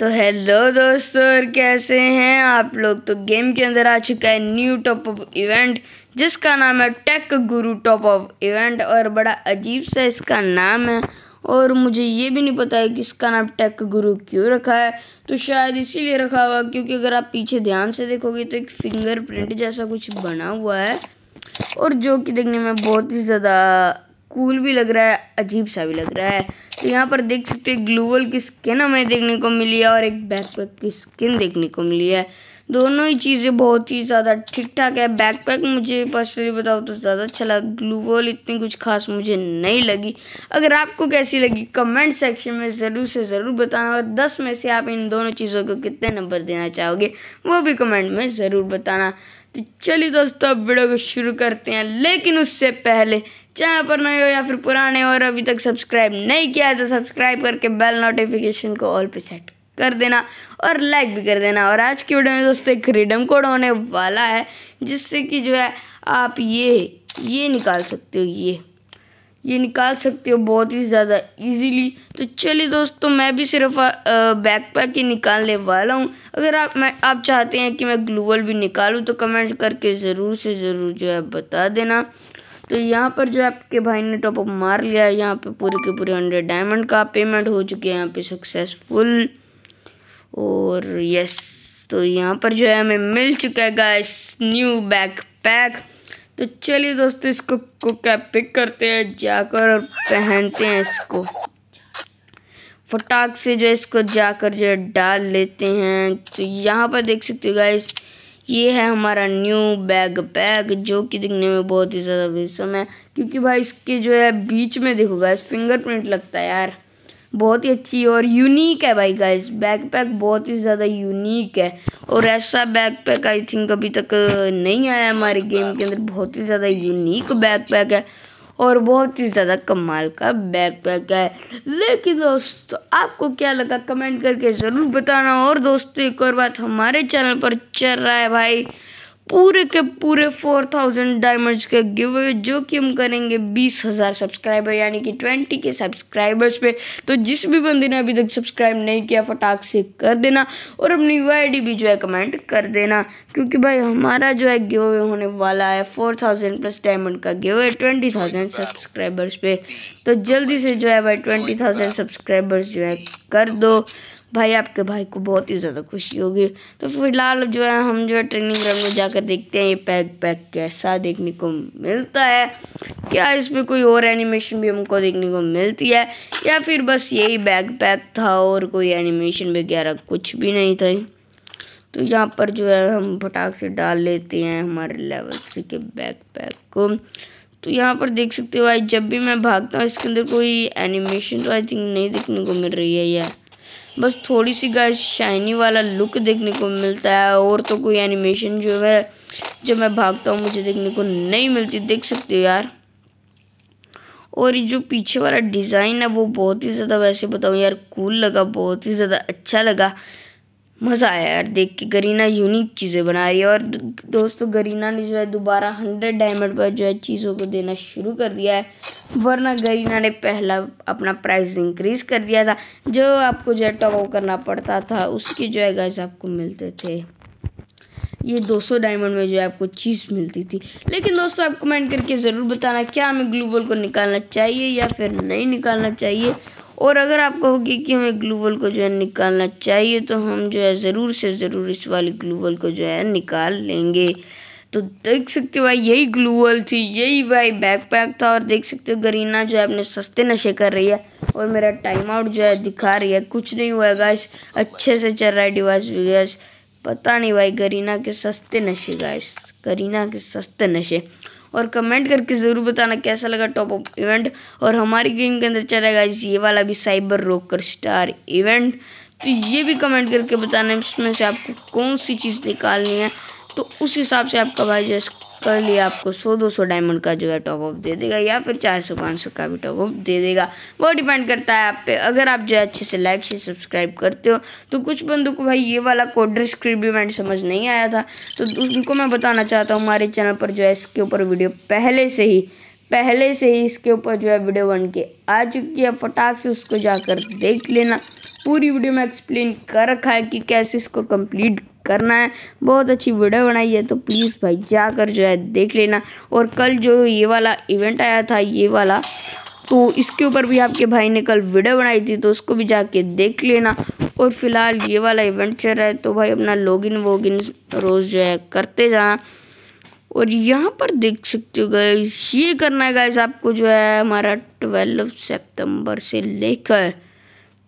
तो हेलो दोस्तों और कैसे हैं आप लोग तो गेम के अंदर आ चुका है न्यू टॉप ऑफ इवेंट जिसका नाम है टेक गुरु टॉप ऑफ इवेंट और बड़ा अजीब सा इसका नाम है और मुझे ये भी नहीं पता है कि इसका नाम टेक गुरु क्यों रखा है तो शायद इसीलिए रखा होगा क्योंकि अगर आप पीछे ध्यान से देखोगे तो एक फिंगर जैसा कुछ बना हुआ है और जो कि देखने में बहुत ही ज़्यादा कूल भी लग रहा है अजीब सा भी लग रहा है तो यहाँ पर देख सकते हैं ग्लूवल की स्किन हमें देखने को मिली है और एक बैकपैक की स्किन देखने को मिली है दोनों ही चीज़ें बहुत ही ज़्यादा ठीक ठाक है बैकपैक मुझे पर्सनली बताओ तो ज़्यादा अच्छा लगा ग्लूवल इतनी कुछ खास मुझे नहीं लगी अगर आपको कैसी लगी कमेंट सेक्शन में ज़रूर से ज़रूर बताना और दस में से आप इन दोनों चीज़ों को कितने नंबर देना चाहोगे वो भी कमेंट में ज़रूर बताना तो चलिए दोस्तों अब वीडियो को शुरू करते हैं लेकिन उससे पहले चैनल पर नए हो या फिर पुराने और अभी तक सब्सक्राइब नहीं किया है तो सब्सक्राइब करके बेल नोटिफिकेशन को ऑल पे सेट कर देना और लाइक भी कर देना और आज की वीडियो में दोस्तों एक रिडम कोड होने वाला है जिससे कि जो है आप ये ये निकाल सकते हो ये ये निकाल सकते हो बहुत ही ज़्यादा इजीली तो चलिए दोस्तों मैं भी सिर्फ बैक पैक ही निकालने वाला हूँ अगर आप मैं आप चाहते हैं कि मैं ग्लूवल भी निकालूँ तो कमेंट करके ज़रूर से ज़रूर जो है बता देना तो यहाँ पर जो आपके भाई ने टॉपअप मार लिया है यहाँ पे पूरे के पूरे हंड्रेड डायमंड का पेमेंट हो चुके हैं यहाँ पर सक्सेसफुल और यस तो यहाँ पर जो है हमें मिल चुका है गाइस न्यू बैक पैक तो चलिए दोस्तों इसको को कैपिक करते हैं जाकर और पहनते हैं इसको फटाक से जो इसको जाकर जो डाल लेते हैं तो यहाँ पर देख सकते हो गाइस ये है हमारा न्यू बैग बैग जो कि दिखने में बहुत ही ज़्यादा विषम है क्योंकि भाई इसके जो है बीच में देखो गाइस फिंगरप्रिंट लगता है यार बहुत ही अच्छी और यूनिक है भाई गाइस बैकपैक बहुत ही ज़्यादा यूनिक है और ऐसा बैकपैक आई थिंक अभी तक नहीं आया हमारे गेम के अंदर बहुत ही ज़्यादा यूनिक बैकपैक है और बहुत ही ज़्यादा कमाल का बैकपैक है लेकिन दोस्तों आपको क्या लगा कमेंट करके ज़रूर बताना और दोस्तों एक और बात हमारे चैनल पर चल रहा है भाई पूरे के पूरे फोर थाउजेंड डायमंड्स का गिव अवे जो कि हम करेंगे बीस हज़ार सब्सक्राइबर यानी कि ट्वेंटी के सब्सक्राइबर्स पे तो जिस भी बंदे ने अभी तक सब्सक्राइब नहीं किया फटाक से कर देना और अपनी वाई भी जो है कमेंट कर देना क्योंकि भाई हमारा जो है गिव अवे होने वाला है फोर थाउजेंड प्लस डायमंड का giveaway twenty thousand subscribers पे तो जल्दी से जो है भाई ट्वेंटी थाउजेंड सब्सक्राइबर्स जो है कर दो भाई आपके भाई को बहुत ही ज़्यादा खुशी होगी तो फिलहाल जो है हम जो है ट्रेनिंग ग्राउंड में जाकर देखते हैं ये पैक पैक कैसा देखने को मिलता है क्या इसमें कोई और एनिमेशन भी हमको देखने को मिलती है या फिर बस यही बैग पैक था और कोई एनिमेशन वगैरह कुछ भी नहीं था तो यहाँ पर जो है हम फटाख से डाल लेते हैं हमारे लेवल थ्री के बैग पैक को तो यहाँ पर देख सकते हो भाई जब भी मैं भागता हूँ इसके अंदर कोई एनिमेशन तो आई थिंक नहीं देखने को मिल रही है यार बस थोड़ी सी गाय शाइनी वाला लुक देखने को मिलता है और तो कोई एनिमेशन जो है जब मैं भागता हूँ मुझे देखने को नहीं मिलती देख सकते हो यार और जो पीछे वाला डिज़ाइन है वो बहुत ही ज़्यादा वैसे बताऊँ यार कूल लगा बहुत ही ज़्यादा अच्छा लगा मज़ा आया यार देख के गरीना यूनिक चीज़ें बना रही है और दोस्तों गरीना ने जो है दोबारा हंड्रेड डायमंड पर जो है चीज़ों को देना शुरू कर दिया है वरना गरीना ने पहला अपना प्राइस इंक्रीज़ कर दिया था जो आपको जो है टॉप करना पड़ता था उसके जो है गैस आपको मिलते थे ये 200 डायमंड में जो है आपको चीज़ मिलती थी लेकिन दोस्तों आप कमेंट करके ज़रूर बताना क्या हमें ग्लूबल को निकालना चाहिए या फिर नहीं निकालना चाहिए और अगर आपको होगी कि हमें ग्लूबल को जो है निकालना चाहिए तो हम जो है ज़रूर से ज़रूर इस वाली ग्लूबल को जो है निकाल लेंगे तो देख सकते हो भाई यही ग्लूबल थी यही भाई बैकपैक था और देख सकते हो गरीना जो है अपने सस्ते नशे कर रही है और मेरा टाइम आउट जो है दिखा रही है कुछ नहीं हुआ है गाइस अच्छे से चल रहा है डिवाइस वगैरह पता नहीं भाई गरीना के सस्ते नशे गाइस करीना के सस्ते नशे और कमेंट करके ज़रूर बताना कैसा लगा टॉप ऑफ इवेंट और हमारी गेम के अंदर चलेगा ये वाला भी साइबर रोकर स्टार इवेंट तो ये भी कमेंट करके बताना इसमें से आपको कौन सी चीज़ निकालनी है तो उस हिसाब से आपका भाई जैसे कर लिया आपको सौ दो सौ डायमंड का जो है टॉपअप दे देगा या फिर चार सौ पाँच सौ का भी टॉपअप दे देगा वो डिपेंड करता है आप पे अगर आप जो है अच्छे से लाइक से सब्सक्राइब करते हो तो कुछ बंदों को भाई ये वाला कोड स्क्रिप्ट समझ नहीं आया था तो उनको मैं बताना चाहता हूँ हमारे चैनल पर जो है इसके ऊपर वीडियो पहले से ही पहले से ही इसके ऊपर जो है वीडियो बन के आ चुकी है फटाक से उसको जाकर देख लेना पूरी वीडियो में एक्सप्लेन कर रखा है कि कैसे इसको कंप्लीट करना है बहुत अच्छी वीडियो बनाई है तो प्लीज़ भाई जाकर जो है देख लेना और कल जो ये वाला इवेंट आया था ये वाला तो इसके ऊपर भी आपके भाई ने कल वीडियो बनाई थी तो उसको भी जाके देख लेना और फिलहाल ये वाला इवेंट चल रहा है तो भाई अपना लॉगिन वोगिन रोज़ जो है करते जाना और यहाँ पर देख सकते हो गए ये करना है गैस आपको जो है हमारा ट्वेल्व सितंबर से लेकर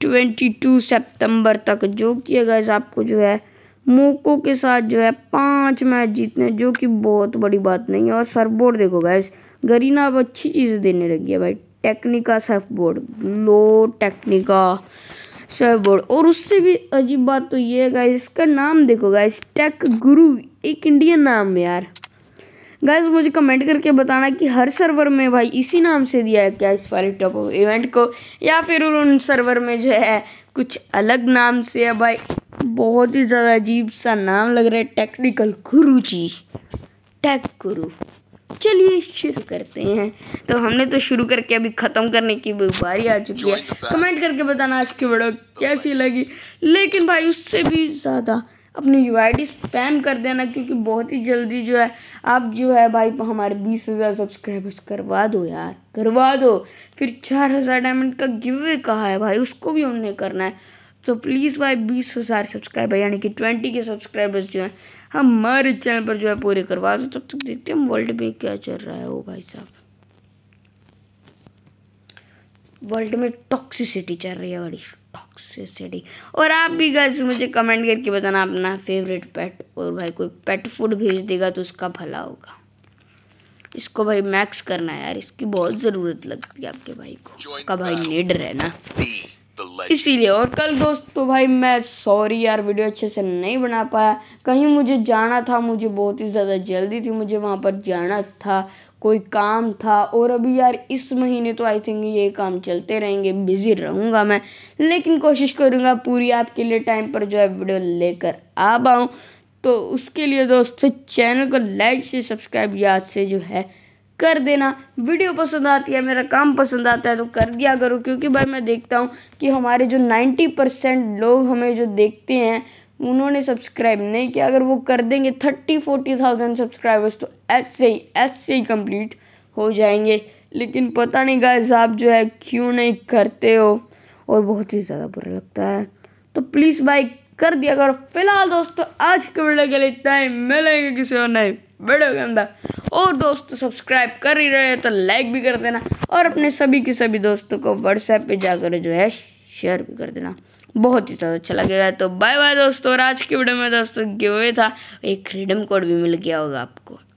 ट्वेंटी टू सितंबर तक जो कि गैस आपको जो है मोको के साथ जो है पांच मैच जीतने जो कि बहुत बड़ी बात नहीं है और सर्फबोर्ड देखो गैस गरीना अब अच्छी चीज़ें देने लगी है भाई टेक्निका सर्फ बोर्ड लो टेक्निका सर्फ बोर्ड और उससे भी अजीब बात तो ये है गैस इसका नाम देखो गैस टेक गुरु एक इंडियन नाम है यार गैस मुझे कमेंट करके बताना कि हर सर्वर में भाई इसी नाम से दिया है क्या इस वाले टॉप इवेंट को या फिर उन सर्वर में जो है कुछ अलग नाम से है भाई बहुत ही ज़्यादा अजीब सा नाम लग रहा है टेक्निकल गुरु जी टेक गुरु चलिए शुरू करते हैं तो हमने तो शुरू करके अभी ख़त्म करने की बारी आ चुकी है कमेंट करके बताना आज की वीडियो कैसी लगी लेकिन भाई उससे भी ज़्यादा अपनी यू आई स्पैम कर देना क्योंकि बहुत ही जल्दी जो है आप जो है भाई हमारे बीस हज़ार सब्सक्राइबर्स करवा दो यार करवा दो फिर चार हज़ार डायमंड का गिव वे कहा है भाई उसको भी हमने करना है तो प्लीज़ भाई बीस हज़ार सब्सक्राइबर यानी कि ट्वेंटी के सब्सक्राइबर्स जो हैं हमारे चैनल पर जो है पूरे करवा दो तब तक देखते हैं वर्ल्ड में क्या चल रहा है वो भाई साहब वर्ल्ड में टॉक्सिसिटी चल रही है बड़ी टॉक्सिसिटी और आप भी गैस मुझे कमेंट करके बताना अपना फेवरेट पेट और भाई कोई पेट फूड भेज देगा तो उसका भला होगा इसको भाई मैक्स करना है यार इसकी बहुत ज़रूरत लगती है आपके भाई को का भाई निडर है ना इसीलिए और कल दोस्त तो भाई मैं सॉरी यार वीडियो अच्छे से नहीं बना पाया कहीं मुझे जाना था मुझे बहुत ही ज़्यादा जल्दी थी मुझे वहाँ पर जाना था कोई काम था और अभी यार इस महीने तो आई थिंक ये काम चलते रहेंगे बिज़ी रहूँगा मैं लेकिन कोशिश करूँगा पूरी आपके लिए टाइम पर जो है वीडियो लेकर आ पाऊँ तो उसके लिए दोस्तों चैनल को लाइक से सब्सक्राइब याद से जो है कर देना वीडियो पसंद आती है मेरा काम पसंद आता है तो कर दिया करो क्योंकि भाई मैं देखता हूँ कि हमारे जो नाइन्टी परसेंट लोग हमें जो देखते हैं उन्होंने सब्सक्राइब नहीं किया अगर वो कर देंगे थर्टी फोर्टी थाउजेंड सब्सक्राइबर्स तो ऐसे ही ऐसे ही कंप्लीट हो जाएंगे लेकिन पता नहीं गाइस आप जो है क्यों नहीं करते हो और बहुत ही ज़्यादा बुरा लगता है तो प्लीज़ भाई कर दिया करो फिलहाल दोस्तों आज के वीडियो के लिए इतना ही मिलेंगे किसी और नहीं वीडियो के अंदर और दोस्तों सब्सक्राइब कर ही रहे तो लाइक भी कर देना और अपने सभी के सभी दोस्तों को व्हाट्सएप पे जाकर जो है शेयर भी कर देना बहुत ही ज़्यादा अच्छा लगेगा तो बाय बाय दोस्तों और आज की वीडियो में दोस्तों गिवे था एक फ्रीडम कोड भी मिल गया होगा आपको